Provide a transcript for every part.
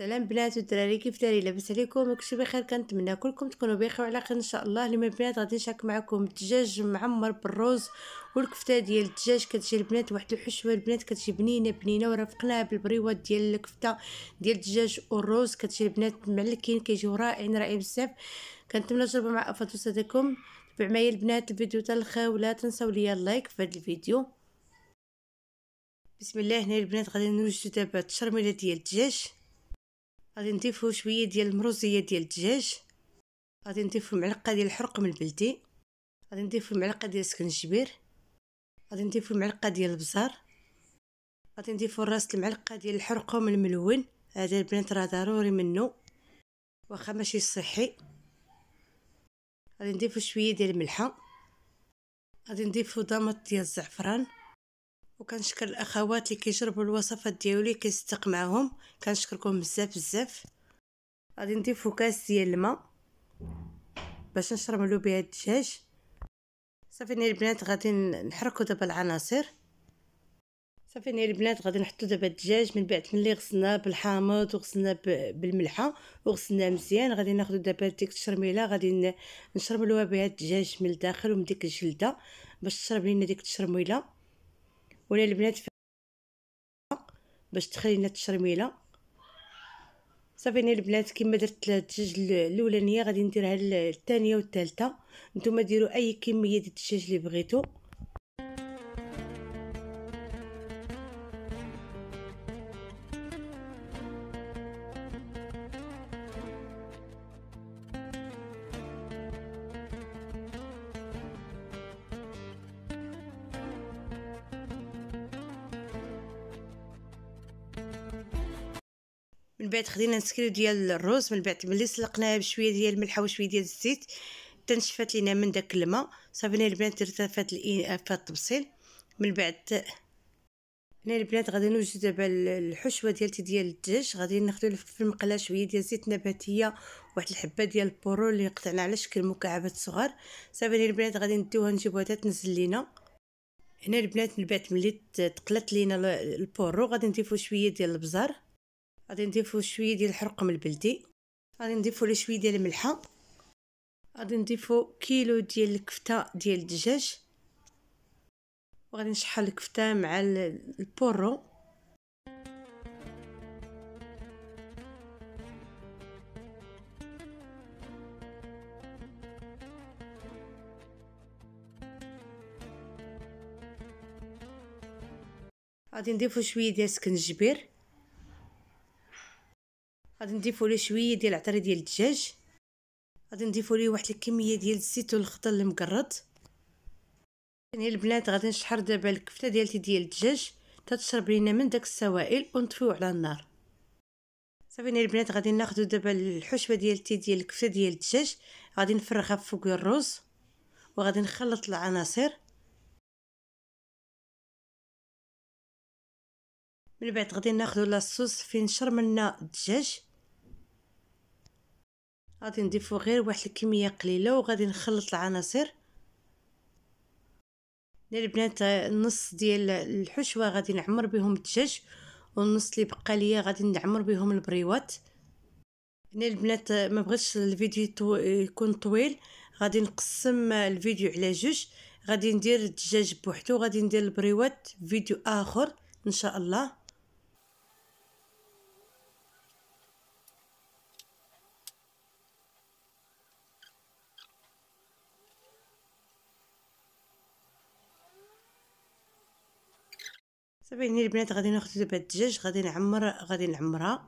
السلام بنات الدراري كيف داري لاباس عليكم كلشي بخير كنتمنى كلكم تكونوا بخير وعلى خير ان شاء الله اليوم البنات غادي نشارك معكم الدجاج معمر بالرز والكفته ديال الدجاج كتجي البنات واحد الحشوه البنات كتجي بنينه بنينه ورافقناها بالبريوات ديال الكفته ديال الدجاج والرز كتجي البنات معلكين كيجيو رائعين رائعين بزاف كنتمنى تجربوا مع افضل وسادكم تبع معايا البنات الفيديو حتى الخا ولا تنساو ليا اللايك في هذا الفيديو بسم الله هنا البنات غادي نوجدوا دابا التشرميله ديال الدجاج غادي نضيفو شويه ديال المروزيه ديال الدجاج غادي نضيفو معلقه ديال الحرق من البلدي غادي نضيفو معلقه ديال السكنجبير غادي نضيفو معلقه ديال البزار غادي نضيفو راس المعلقه ديال الحرقوم الملون هذا البنات راه ضروري منه واخا ماشي صحي غادي نضيفو شويه ديال الملحه غادي نضيفو ضامط ديال الزعفران وكنشكر الاخوات اللي كيجربوا الوصفات ديالي كيستق معاهم كنشكركم بزاف بزاف غادي نضيف كاس ديال الماء باش نشرملو بها الدجاج صافي ني البنات غادي نحركوا دابا العناصر صافي ني البنات غادي نحطو دابا الدجاج من بعد ملي غسلناه بالحامض وغسلناه بالملحه وغسلناه مزيان غادي ناخذ دابا ديك التشرميله غادي نشرملوها بها الدجاج من الداخل ومن ديك الجلده باش تشرب لينا ديك التشرميله ولا البنات باش تخلينا التشرميله صافي انا البنات كما درت الدجاج الاولانيه غادي نديرها الثانيه والثالثه نتوما ديروا اي كميه ديال الدجاج اللي بغيتو من بعد خدينا نسكريو ديال الرز من بعد ملي سلقناها بشويه ديال الملح وشويه ديال الزيت تنشفات لينا من داك الماء صافي البنات درتها إيه، آه، فهاد فهاد الطبسيل من بعد هنا البنات غادي نوجد دابا الحشوه ديالتي ديال الدجاج غادي ناخذ في المقله شويه ديال الزيت نباتيه واحد الحبه ديال البورو اللي قطعنا على شكل مكعبات صغار صافي البنات غادي نديوها نجيبوها تنزل لينا هنا البنات من بعد ملي تقلات لينا البورو غادي نضيفو شويه ديال البزار غادي نضيفو شويه ديال الحرقم البلدي غادي نضيفو له شويه ديال الملحه غادي نضيفو كيلو ديال الكفته ديال الدجاج وغادي نشحل الكفته مع البورو غادي نضيفو شويه ديال سكنجبير غادي نضيفوا ليه شويه ديال العطر ديال الدجاج غادي نضيفوا ليه واحد الكميه ديال الزيت والخضر المقرط يعني البنات غادي نشحر دابا الكفته ديالتي ديال الدجاج تتشرب لينا من داك السوائل ونطفيو على النار صافي يعني البنات غادي ناخذ دابا الحشوه ديالتي ديال الكفته ديال الدجاج غادي نفرغها فوق الرز وغادي نخلط العناصر من بعد غادي ناخذ لاصوص فين شرملنا الدجاج غادي نضيفو غير واحد الكميه قليله وغادي نخلط العناصر البنات النص ديال الحشوه غادي نعمر بهم الدجاج والنص اللي بقى ليا غادي نعمر بهم البريوات هنا البنات ما بغيتش الفيديو تو يكون طويل غادي نقسم الفيديو على جوج غادي ندير الدجاج بوحدو غادي ندير البريوات فيديو اخر ان شاء الله يعني البنات غادي ناخذ دابا الدجاج غادي نعمر غادي نعمرها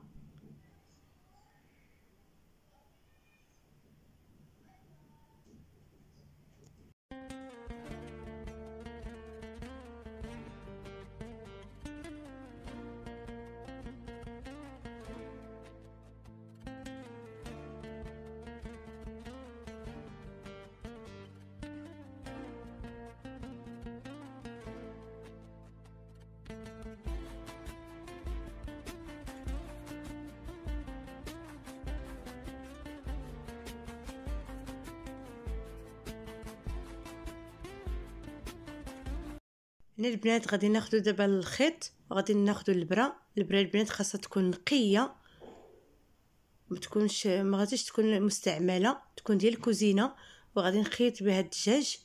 هنا البنات غادي ناخدو دابا الخيط وغادي ناخدو البره البره البنات خاصها تكون نقيه ما تكونش ما غاديش تكون مستعمله تكون ديال الكوزينه وغادي نخيط بها الدجاج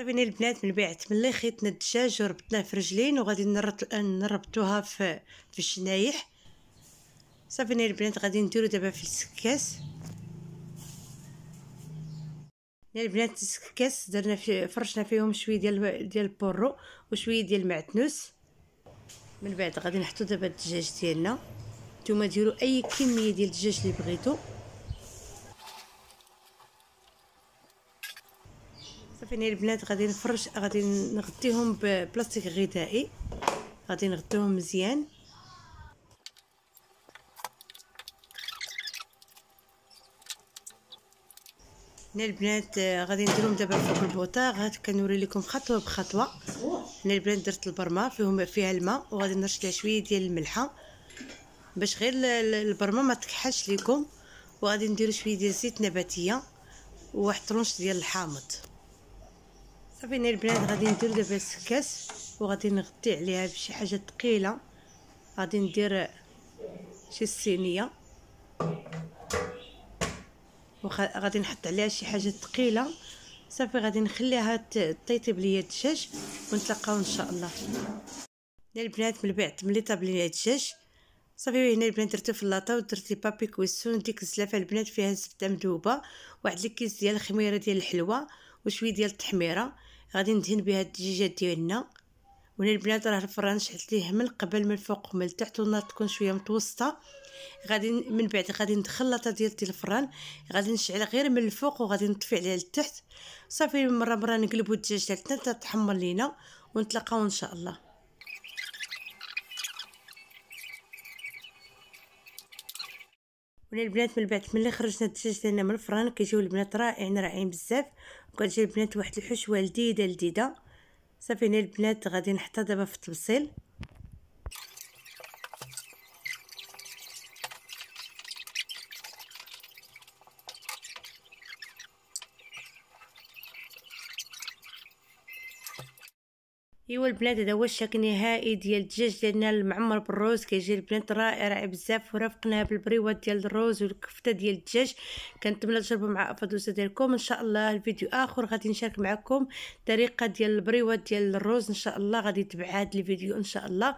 انا البنات من بعد ملي خيطنا الدجاج وربطناه في رجلين وغادي نربطوها في في الجنايح انا البنات غادي نديرو دابا في السكاس يا البنات السكاس درنا في فرشنا فيهم شويه ديال ديال البورو وشويه ديال المعتنوس من بعد غادي نحطو دابا الدجاج ديالنا نتوما ديروا اي كميه ديال الدجاج اللي بغيتو صافي البنات غادي نفرش غادي نغطيهم ببلاستيك غذائي غادي نغطيهم مزيان هنا البنات غادي نديرهم دابا فوق البوطه غاد كنوري لكم خطوه بخطوه هنا البنات درت البرمه فيهم فيها الماء وغادي نرش لها شويه ديال الملحه باش غير البرمه ما تكحلش لكم وغادي نديرو شويه ديال الزيت نباتيه وواحد طرونش ديال الحامض صافي هنا البنات غادي ندير دابا السكاس وغادي نغطي عليها بشي حاجه ثقيله غادي ندير شي صينيه وغادي نحط عليها شي حاجه ثقيله صافي غادي نخليها تطيب ليا الدجاج ونتلاقاو ان شاء الله هنا البنات من بعد ملي طاب ليا الدجاج صافي هنا البنات درتو في اللاطه ودرت لي بابي كويسون ديك الزلافه البنات فيها زبده مذوبه واحد الكيس ديال الخميره ديال الحلوه وشويه ديال التحميره غادي ندهن بها الدجاجات ديالنا وهنا البنات راه الفران شعلت ليه من قبل من الفوق ومن التحت والنار تكون شويه متوسطه غادي من بعد غادي ندخل لاطا ديال الفران غادي نشعل غير من الفوق وغادي نطفي عليها للتحت صافي مره مره نقلبوا الدجاج تاعتنا تتحمر لينا ونتلاقاو ان شاء الله البنات من بعد ملي خرجنا الدجاج ديالنا من الفران كيجيو البنات رائعين رائعين بزاف بقيت البنات واحد الحشوه لذيذه لذيذه صافي انا البنات غادي نحطها دابا في التبصيل ايوا البنات هذا هو الشكل النهائي ديال الدجاج ديالنا المعمر بالروز كيجي البنات رائع رائع بزاف ورافقناه بالبريوات ديال الروز والكفته ديال الدجاج كنتمنى تجربوا مع افادوسه ديالكم ان شاء الله الفيديو اخر غادي نشارك معكم طريقه ديال البريوات ديال الروز ان شاء الله غادي تبع هذا الفيديو ان شاء الله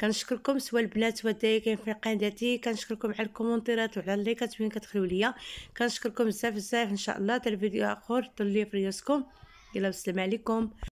كنشكركم سواء البنات وداي كاين في القناه كنشكركم على الكومونتيرات وعلى اللايكات وين كتخليو ليا كنشكركم بزاف بزاف ان شاء الله حتى الفيديو اخر طول لي في يلا بسلام عليكم